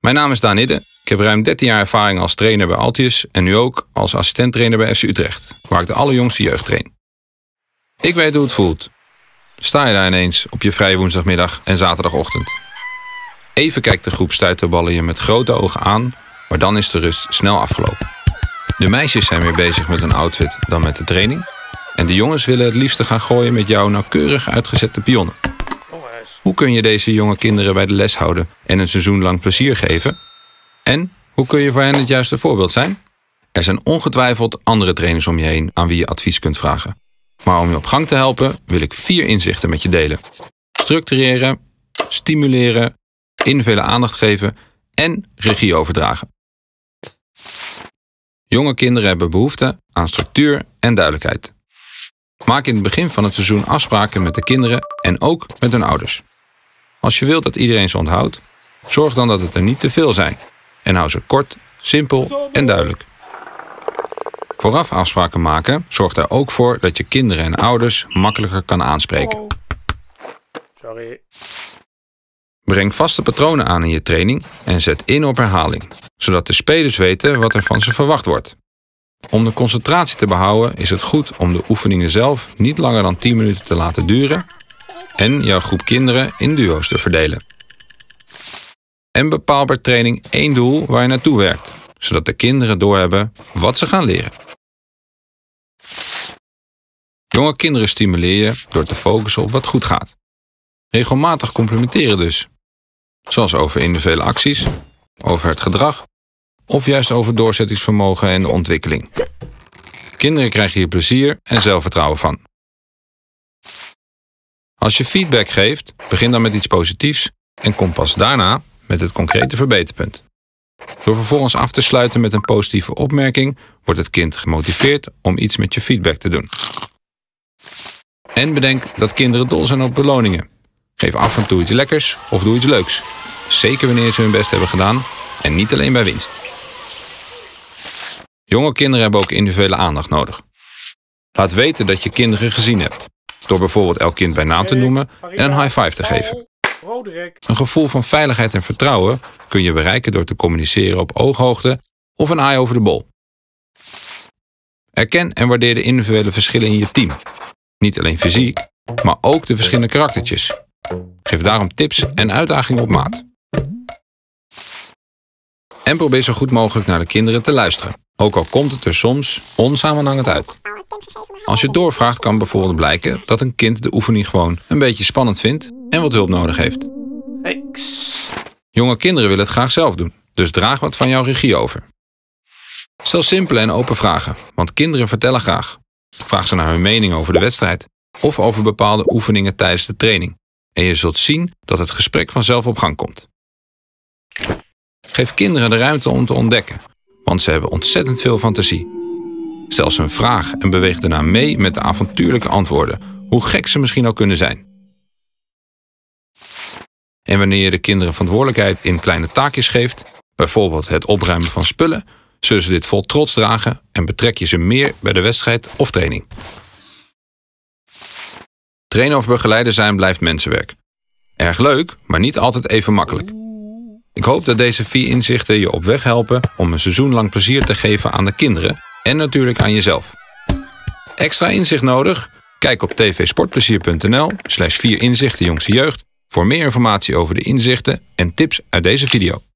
Mijn naam is Daan Idde. Ik heb ruim 13 jaar ervaring als trainer bij Altius en nu ook als assistenttrainer bij FC Utrecht, waar ik de allerjongste jeugd train. Ik weet hoe het voelt. Sta je daar ineens op je vrije woensdagmiddag en zaterdagochtend. Even kijkt de groep stuiterballen je met grote ogen aan, maar dan is de rust snel afgelopen. De meisjes zijn meer bezig met hun outfit dan met de training. En de jongens willen het liefste gaan gooien met jouw nauwkeurig uitgezette pionnen. Hoe kun je deze jonge kinderen bij de les houden en een seizoen lang plezier geven? En hoe kun je voor hen het juiste voorbeeld zijn? Er zijn ongetwijfeld andere trainers om je heen aan wie je advies kunt vragen. Maar om je op gang te helpen wil ik vier inzichten met je delen. Structureren, stimuleren, invullen aandacht geven en regie overdragen. Jonge kinderen hebben behoefte aan structuur en duidelijkheid. Maak in het begin van het seizoen afspraken met de kinderen en ook met hun ouders. Als je wilt dat iedereen ze onthoudt, zorg dan dat het er niet te veel zijn. En hou ze kort, simpel en duidelijk. Vooraf afspraken maken zorgt er ook voor dat je kinderen en ouders makkelijker kan aanspreken. Oh. Sorry. Breng vaste patronen aan in je training en zet in op herhaling, zodat de spelers weten wat er van ze verwacht wordt. Om de concentratie te behouden is het goed om de oefeningen zelf niet langer dan 10 minuten te laten duren en jouw groep kinderen in duo's te verdelen. En bepaal bij training één doel waar je naartoe werkt, zodat de kinderen doorhebben wat ze gaan leren. Jonge kinderen stimuleer je door te focussen op wat goed gaat. Regelmatig complimenteren dus. Zoals over individuele acties, over het gedrag of juist over doorzettingsvermogen en ontwikkeling. Kinderen krijgen hier plezier en zelfvertrouwen van. Als je feedback geeft, begin dan met iets positiefs en kom pas daarna met het concrete verbeterpunt. Door vervolgens af te sluiten met een positieve opmerking, wordt het kind gemotiveerd om iets met je feedback te doen. En bedenk dat kinderen dol zijn op beloningen. Geef af en toe iets lekkers of doe iets leuks. Zeker wanneer ze hun best hebben gedaan en niet alleen bij winst. Jonge kinderen hebben ook individuele aandacht nodig. Laat weten dat je kinderen gezien hebt. Door bijvoorbeeld elk kind bij naam te noemen en een high five te geven. Een gevoel van veiligheid en vertrouwen kun je bereiken door te communiceren op ooghoogte of een eye over de bol. Erken en waardeer de individuele verschillen in je team. Niet alleen fysiek, maar ook de verschillende karaktertjes. Geef daarom tips en uitdagingen op maat. En probeer zo goed mogelijk naar de kinderen te luisteren ook al komt het er soms onsamenhangend uit. Als je doorvraagt kan bijvoorbeeld blijken dat een kind de oefening gewoon een beetje spannend vindt en wat hulp nodig heeft. Jonge kinderen willen het graag zelf doen, dus draag wat van jouw regie over. Stel simpele en open vragen, want kinderen vertellen graag. Vraag ze naar hun mening over de wedstrijd of over bepaalde oefeningen tijdens de training. En je zult zien dat het gesprek vanzelf op gang komt. Geef kinderen de ruimte om te ontdekken want ze hebben ontzettend veel fantasie. Stel ze een vraag en beweeg daarna mee met de avontuurlijke antwoorden, hoe gek ze misschien al kunnen zijn. En wanneer je de kinderen verantwoordelijkheid in kleine taakjes geeft, bijvoorbeeld het opruimen van spullen, zullen ze dit vol trots dragen en betrek je ze meer bij de wedstrijd of training. Trainen of begeleider zijn blijft mensenwerk. Erg leuk, maar niet altijd even makkelijk. Ik hoop dat deze vier inzichten je op weg helpen om een seizoen lang plezier te geven aan de kinderen en natuurlijk aan jezelf. Extra inzicht nodig? Kijk op tvsportplezier.nl slash 4 inzichten jongste jeugd voor meer informatie over de inzichten en tips uit deze video.